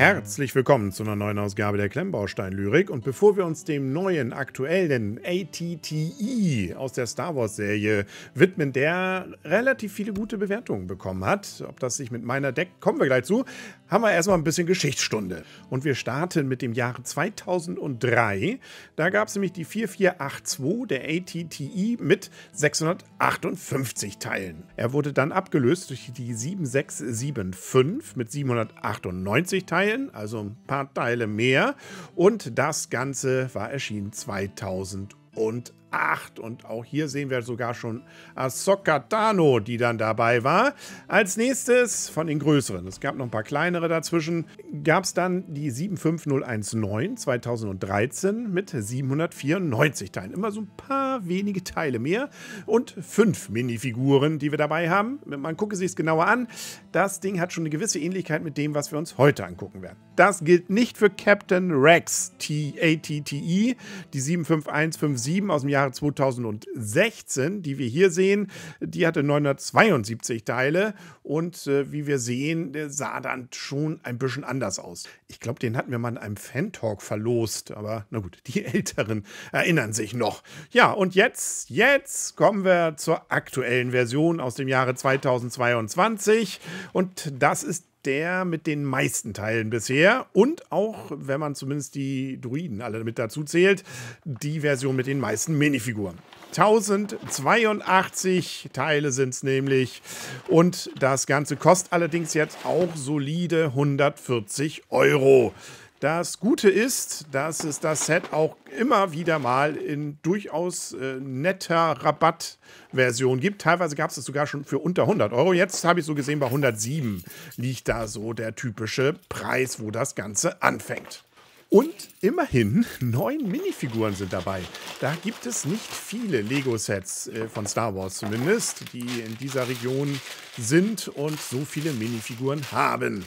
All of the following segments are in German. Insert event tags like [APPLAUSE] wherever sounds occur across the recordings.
Herzlich willkommen zu einer neuen Ausgabe der Klemmbaustein-Lyrik. Und bevor wir uns dem neuen, aktuellen ATTE aus der Star Wars-Serie widmen, der relativ viele gute Bewertungen bekommen hat, ob das sich mit meiner deckt, kommen wir gleich zu, haben wir erstmal ein bisschen Geschichtsstunde. Und wir starten mit dem Jahre 2003. Da gab es nämlich die 4482 der ATTI e, mit 658 Teilen. Er wurde dann abgelöst durch die 7675 mit 798 Teilen, also ein paar Teile mehr. Und das Ganze war erschienen 2008. 8. Und auch hier sehen wir sogar schon Ahsoka Tano, die dann dabei war. Als nächstes von den größeren, es gab noch ein paar kleinere dazwischen, gab es dann die 75019 2013 mit 794 Teilen. Immer so ein paar wenige Teile mehr und fünf Minifiguren, die wir dabei haben. Man gucke sich es genauer an. Das Ding hat schon eine gewisse Ähnlichkeit mit dem, was wir uns heute angucken werden. Das gilt nicht für Captain Rex, t e, die 75157 aus dem Jahr Jahre 2016, die wir hier sehen, die hatte 972 Teile und äh, wie wir sehen, der sah dann schon ein bisschen anders aus. Ich glaube, den hatten wir mal in einem Fan-Talk verlost, aber na gut, die [LAUGHS] Älteren erinnern sich noch. Ja, und jetzt, jetzt kommen wir zur aktuellen Version aus dem Jahre 2022 und das ist der mit den meisten Teilen bisher und auch, wenn man zumindest die Druiden alle mit dazu zählt, die Version mit den meisten Minifiguren. 1082 Teile sind es nämlich und das Ganze kostet allerdings jetzt auch solide 140 Euro. Das Gute ist, dass es das Set auch immer wieder mal in durchaus äh, netter Rabattversion gibt. Teilweise gab es es sogar schon für unter 100 Euro. Jetzt habe ich so gesehen, bei 107 liegt da so der typische Preis, wo das Ganze anfängt. Und immerhin [LAUGHS] neun Minifiguren sind dabei. Da gibt es nicht viele Lego-Sets äh, von Star Wars zumindest, die in dieser Region sind und so viele Minifiguren haben.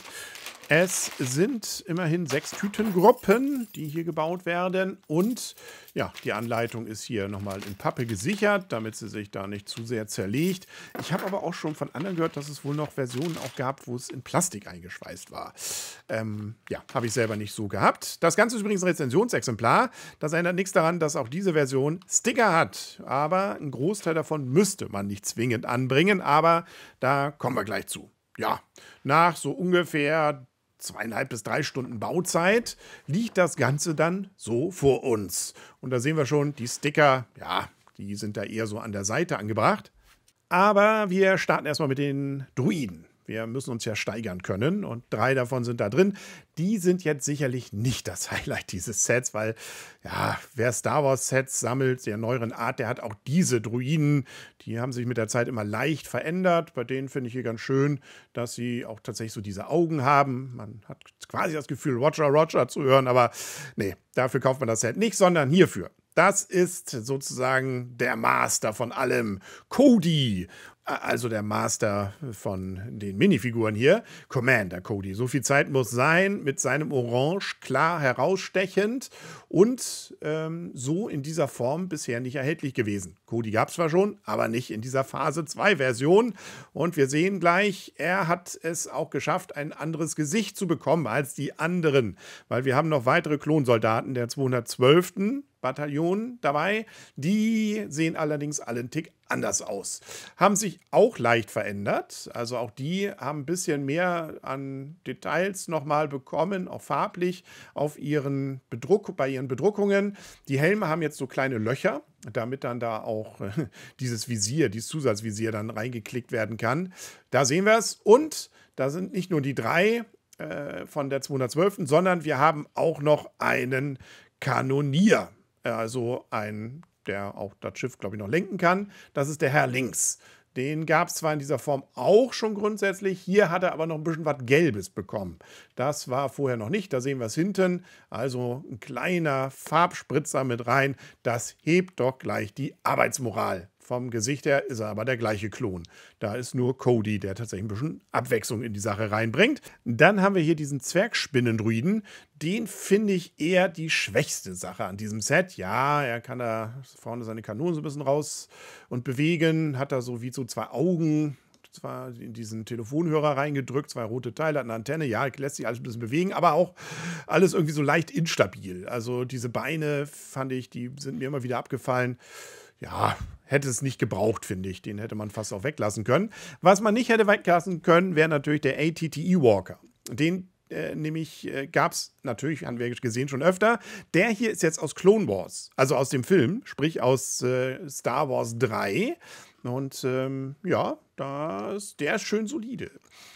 Es sind immerhin sechs Tütengruppen, die hier gebaut werden. Und ja, die Anleitung ist hier nochmal in Pappe gesichert, damit sie sich da nicht zu sehr zerlegt. Ich habe aber auch schon von anderen gehört, dass es wohl noch Versionen auch gab, wo es in Plastik eingeschweißt war. Ähm, ja, habe ich selber nicht so gehabt. Das Ganze ist übrigens ein Rezensionsexemplar. Das ändert nichts daran, dass auch diese Version Sticker hat. Aber ein Großteil davon müsste man nicht zwingend anbringen. Aber da kommen wir gleich zu. Ja, nach so ungefähr zweieinhalb bis drei Stunden Bauzeit liegt das Ganze dann so vor uns. Und da sehen wir schon, die Sticker, ja, die sind da eher so an der Seite angebracht. Aber wir starten erstmal mit den Druiden wir müssen uns ja steigern können und drei davon sind da drin. Die sind jetzt sicherlich nicht das [LAUGHS] Highlight dieses Sets, weil ja, wer Star Wars Sets sammelt, der neueren Art, der hat auch diese Druiden. Die haben sich mit der Zeit immer leicht verändert. Bei denen finde ich hier ganz schön, dass sie auch tatsächlich so diese Augen haben. Man hat quasi das Gefühl, Roger Roger zu hören, aber nee, dafür kauft man das Set nicht, sondern hierfür. Das ist sozusagen der Master von allem. Cody also der Master von den Minifiguren hier, Commander Cody. So viel Zeit muss sein, mit seinem Orange klar herausstechend und ähm, so in dieser Form bisher nicht erhältlich gewesen. Cody gab es zwar schon, aber nicht in dieser Phase 2 Version. Und wir sehen gleich, er hat es auch geschafft, ein anderes Gesicht zu bekommen als die anderen, weil wir haben noch weitere Klonsoldaten der 212. Bataillon dabei. Die sehen allerdings alle einen Tick anders aus. Haben sich auch leicht verändert. Also auch die haben ein bisschen mehr an Details nochmal bekommen, auch farblich, auf ihren Bedruck, bei ihren Bedruckungen. Die Helme haben jetzt so kleine Löcher, damit dann da auch [LAUGHS] dieses Visier, dieses Zusatzvisier dann reingeklickt werden kann. Da sehen wir es. Und da sind nicht nur die drei äh, von der 212, sondern wir haben auch noch einen Kanonier äh, also ein, der auch das Schiff, glaube ich, noch lenken kann. Das ist der Herr links. Den gab es zwar in dieser Form auch schon grundsätzlich, hier hat er aber noch ein bisschen was Gelbes bekommen. Das war vorher noch nicht, da sehen wir es hinten. Also ein kleiner Farbspritzer mit rein, das hebt doch gleich die Arbeitsmoral. Vom Gesicht her ist er aber der gleiche Klon. Da ist nur Cody, der tatsächlich ein bisschen Abwechslung in die Sache reinbringt. Dann haben wir hier diesen Zwergspinnendruiden. Den finde ich eher die schwächste Sache an diesem Set. Ja, er kann da vorne seine Kanonen so ein bisschen raus und bewegen. Hat da so wie so zwei Augen zwar in diesen Telefonhörer reingedrückt, zwei rote Teile, hat eine Antenne, ja, lässt sich alles ein bisschen bewegen, aber auch alles irgendwie so leicht instabil. Also diese Beine fand ich, die sind mir immer wieder abgefallen ja, hätte es nicht gebraucht, finde ich. Den hätte man fast auch weglassen können. Was man nicht hätte weglassen können, wäre natürlich der ATTE Walker. Den äh, nämlich äh, gab es natürlich, haben wir gesehen, schon öfter. Der hier ist jetzt aus Clone Wars, also aus dem Film, sprich aus äh, Star Wars 3. Und ähm, ja, das, der ist schön solide.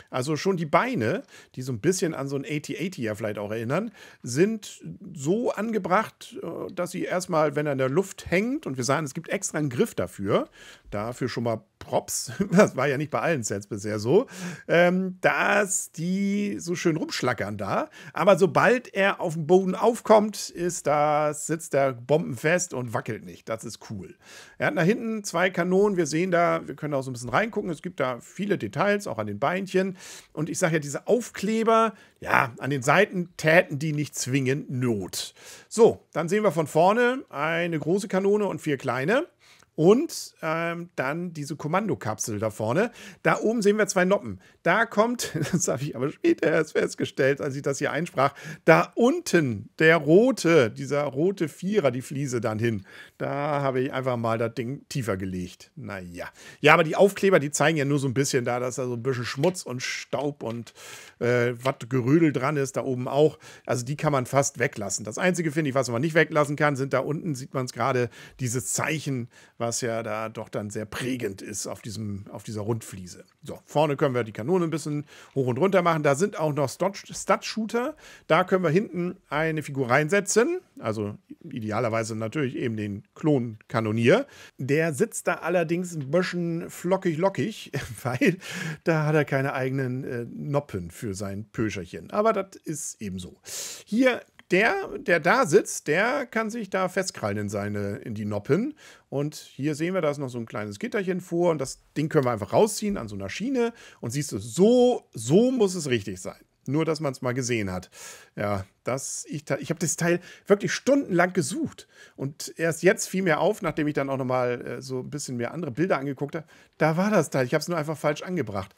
Also schon die Beine, die so ein bisschen an so ein 8080 ja vielleicht auch erinnern, sind so angebracht, äh, dass sie erstmal, wenn er in der Luft hängt, und wir sagen, es gibt extra einen Griff dafür, dafür schon mal Props, [LAUGHS] das war ja nicht bei allen Sets bisher so, ähm, dass die so schön rumschlackern da. Aber sobald er auf dem Boden aufkommt, ist das, sitzt er bombenfest und wackelt nicht. Das ist cool. Er hat nach hinten zwei Kanonen. Wir sehen da, wir können auch so ein bisschen reingucken. Es gibt da viele Details, auch an den Beinchen. Und ich sage ja, diese Aufkleber, ja, an den Seiten täten die nicht zwingend Not. So, dann sehen wir von vorne eine große Kanone und vier kleine und ähm, dann diese Kommandokapsel da vorne. Da oben sehen wir zwei Noppen. Da kommt, [LAUGHS] das habe ich aber später erst festgestellt, als ich das hier einsprach, da unten der rote, dieser rote Vierer, die Fliese dann hin. Da habe ich einfach mal das Ding tiefer gelegt. Naja. Ja, aber die Aufkleber, die zeigen ja nur so ein bisschen da, dass da so ein bisschen Schmutz und Staub und äh, was Gerödel dran ist, da oben auch. Also die kann man fast weglassen. Das Einzige, finde ich, was man nicht weglassen kann, sind da unten, sieht man es gerade, dieses Zeichen, was was ja da doch dann sehr prägend ist auf, diesem, auf dieser Rundfliese. So, vorne können wir die Kanone ein bisschen hoch und runter machen. Da sind auch noch Stud-Shooter. Da können wir hinten eine Figur reinsetzen. Also idealerweise natürlich eben den Klon-Kanonier. Der sitzt da allerdings ein bisschen flockig-lockig, [LAUGHS] weil da hat er keine eigenen äh, Noppen für sein Pöscherchen. Aber das ist eben so. Hier der, der da sitzt, der kann sich da festkrallen in seine, in die Noppen. Und hier sehen wir, da ist noch so ein kleines Gitterchen vor und das Ding können wir einfach rausziehen an so einer Schiene. Und siehst du, so, so muss es richtig sein. Nur, dass man es mal gesehen hat. Ja, das, ich, ich habe das Teil wirklich stundenlang gesucht. Und erst jetzt fiel mir auf, nachdem ich dann auch nochmal äh, so ein bisschen mir andere Bilder angeguckt habe, da war das Teil. Ich habe es nur einfach falsch angebracht.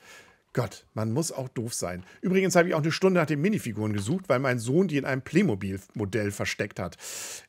Gott, man muss auch doof sein. Übrigens habe ich auch eine Stunde nach den Minifiguren gesucht, weil mein Sohn die in einem Playmobil-Modell versteckt hat.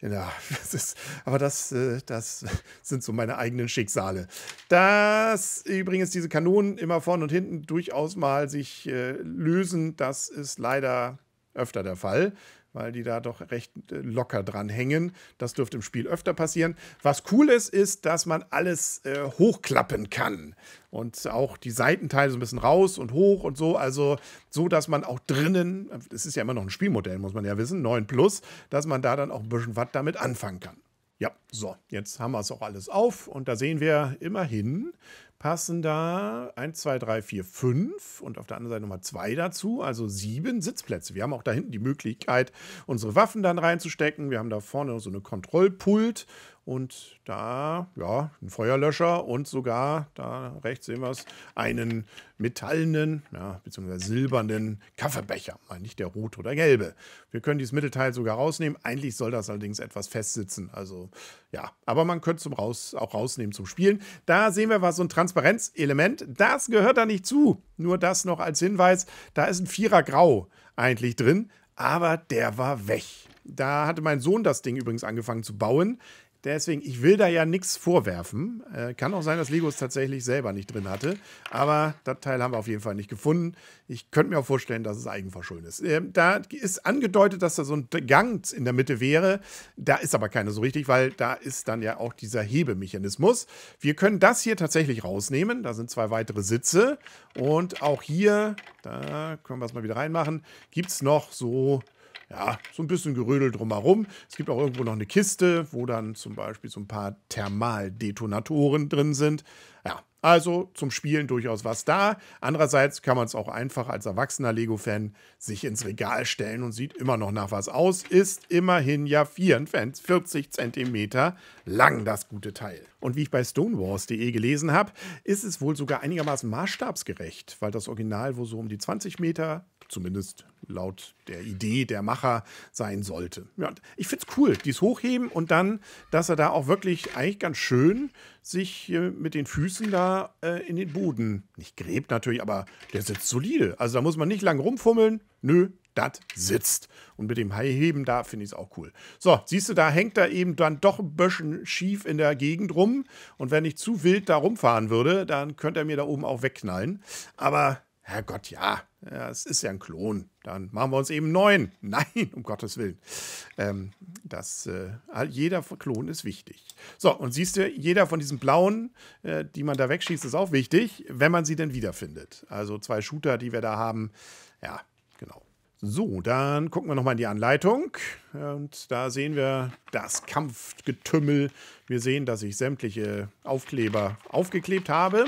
Ja, [LAUGHS] das ist, aber das, äh, das [LAUGHS] sind so meine eigenen Schicksale. Dass übrigens diese Kanonen immer vorne und hinten durchaus mal sich äh, lösen, das ist leider öfter der Fall weil die da doch recht äh, locker dran hängen. Das dürfte im Spiel öfter passieren. Was cool ist, ist, dass man alles äh, hochklappen kann und auch die Seitenteile so ein bisschen raus und hoch und so. Also so, dass man auch drinnen, es ist ja immer noch ein Spielmodell, muss man ja wissen, 9 Plus, dass man da dann auch ein bisschen was damit anfangen kann. Ja. So, jetzt haben wir es auch alles auf und da sehen wir immerhin passen da 1, 2, 3, 4, 5 und auf der anderen Seite nochmal 2 dazu, also 7 Sitzplätze. Wir haben auch da hinten die Möglichkeit, unsere Waffen dann reinzustecken. Wir haben da vorne so eine Kontrollpult und da, ja, ein Feuerlöscher und sogar, da rechts sehen wir es, einen metallenen, ja, beziehungsweise silbernen Kaffeebecher. Mal nicht der rote oder gelbe. Wir können dieses Mittelteil sogar rausnehmen. Eigentlich soll das allerdings etwas festsitzen. Also ja, aber man könnte es raus, auch rausnehmen zum Spielen. Da sehen wir was, so ein Transparenzelement. Das gehört da nicht zu. Nur das noch als Hinweis. Da ist ein Vierer Grau eigentlich drin, aber der war weg. Da hatte mein Sohn das Ding übrigens angefangen zu bauen. Deswegen, ich will da ja nichts vorwerfen. Äh, kann auch sein, dass Lego es tatsächlich selber nicht drin hatte. Aber das Teil haben wir auf jeden Fall nicht gefunden. Ich könnte mir auch vorstellen, dass es eigenverschuldet ist. Äh, da ist angedeutet, dass da so ein Gang in der Mitte wäre. Da ist aber keiner so richtig, weil da ist dann ja auch dieser Hebemechanismus. Wir können das hier tatsächlich rausnehmen. Da sind zwei weitere Sitze. Und auch hier, da können wir es mal wieder reinmachen, gibt es noch so ja, so ein bisschen gerödelt drumherum. Es gibt auch irgendwo noch eine Kiste, wo dann zum Beispiel so ein paar Thermaldetonatoren drin sind. Ja, also zum Spielen durchaus was da. Andererseits kann man es auch einfach als erwachsener Lego-Fan sich ins Regal stellen und sieht immer noch nach was aus. Ist immerhin ja 44 Zentimeter lang, das gute Teil. Und wie ich bei stonewars.de gelesen habe, ist es wohl sogar einigermaßen maßstabsgerecht, weil das Original wohl so um die 20 Meter zumindest laut der Idee der Macher sein sollte. Ja, ich finde es cool, dies hochheben und dann, dass er da auch wirklich eigentlich ganz schön sich äh, mit den Füßen da äh, in den Boden, nicht gräbt natürlich, aber der sitzt solide. Also da muss man nicht lang rumfummeln. Nö, das sitzt. Und mit dem Heiheben da finde ich es auch cool. So, siehst du, da hängt er eben dann doch ein bisschen schief in der Gegend rum. Und wenn ich zu wild da rumfahren würde, dann könnte er mir da oben auch wegknallen. Aber Herrgott, ja, ja, es ist ja ein Klon. Dann machen wir uns eben neuen. [LAUGHS] Nein, um Gottes Willen. Ähm, das, äh, jeder Klon ist wichtig. So, und siehst du, jeder von diesen blauen, äh, die man da wegschießt, ist auch wichtig, wenn man sie denn wiederfindet. Also zwei Shooter, die wir da haben. Ja, genau. So, dann gucken wir nochmal in die Anleitung. Und da sehen wir das Kampfgetümmel. Wir sehen, dass ich sämtliche Aufkleber aufgeklebt habe.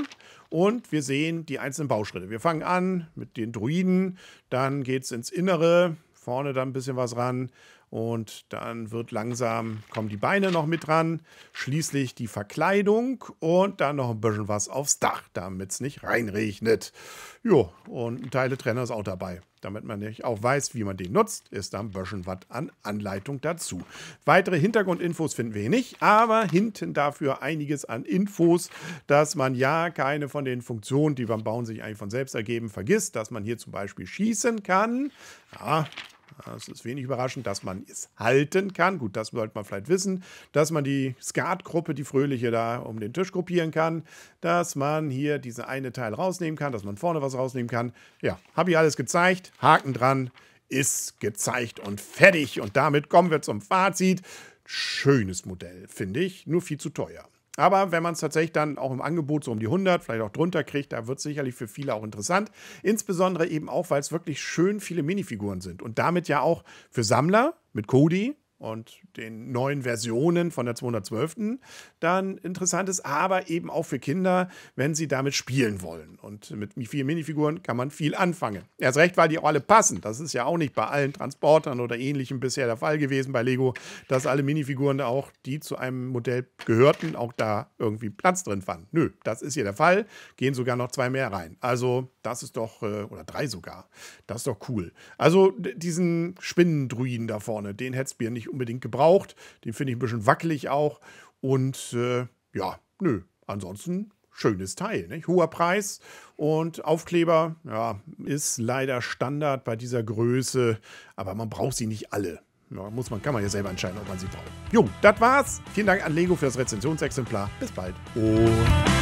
Und wir sehen die einzelnen Bauschritte. Wir fangen an mit den Druiden, dann geht es ins Innere, vorne dann ein bisschen was ran und dann wird langsam, kommen die Beine noch mit dran, schließlich die Verkleidung und dann noch ein bisschen was aufs Dach, damit es nicht reinregnet. Jo, und ein Teil der Teiletrenner ist auch dabei. Damit man nicht auch weiß, wie man den nutzt, ist da ein bisschen was an Anleitung dazu. Weitere Hintergrundinfos finden wir hier nicht, aber hinten dafür einiges an Infos, dass man ja keine von den Funktionen, die beim Bauen sich eigentlich von selbst ergeben, vergisst, dass man hier zum Beispiel schießen kann. Ja, ah, also, es ist wenig überraschend, dass man es halten kann. Gut, das sollte man vielleicht wissen. Dass man die Skatgruppe, die Fröhliche, da um den Tisch gruppieren kann. Dass man hier diese eine Teil rausnehmen kann. Dass man vorne was rausnehmen kann. Ja, habe ich alles gezeigt. Haken dran. Ist gezeigt und fertig. Und damit kommen wir zum Fazit. Schönes Modell, finde ich. Nur viel zu teuer. Aber wenn man es tatsächlich dann auch im Angebot so um die 100, vielleicht auch drunter kriegt, da wird es sicherlich für viele auch interessant. Insbesondere eben auch, weil es wirklich schön viele Minifiguren sind. Und damit ja auch für Sammler mit Cody, und den neuen Versionen von der 212. dann interessant ist, aber eben auch für Kinder, wenn sie damit spielen wollen. Und mit vier Minifiguren kann man viel anfangen. Erst recht, weil die auch alle passen. Das ist ja auch nicht bei allen Transportern oder ähnlichem bisher der Fall gewesen bei Lego, dass alle Minifiguren auch, die zu einem Modell gehörten, auch da irgendwie Platz drin fanden. Nö, das ist hier der Fall. Gehen sogar noch zwei mehr rein. Also, das ist doch, äh, oder drei sogar. Das ist doch cool. Also, diesen Spinnendruiden da vorne, den hättest du mir nicht unbedingt gebraucht. Den finde ich ein bisschen wackelig auch. Und äh, ja, nö, ansonsten schönes Teil. Nicht? Hoher Preis und Aufkleber ja, ist leider Standard bei dieser Größe, aber man braucht sie nicht alle. Ja, muss man, kann man ja selber entscheiden, ob man sie braucht. Jo, das war's. Vielen Dank an Lego für das Rezensionsexemplar. Bis bald und... Oh.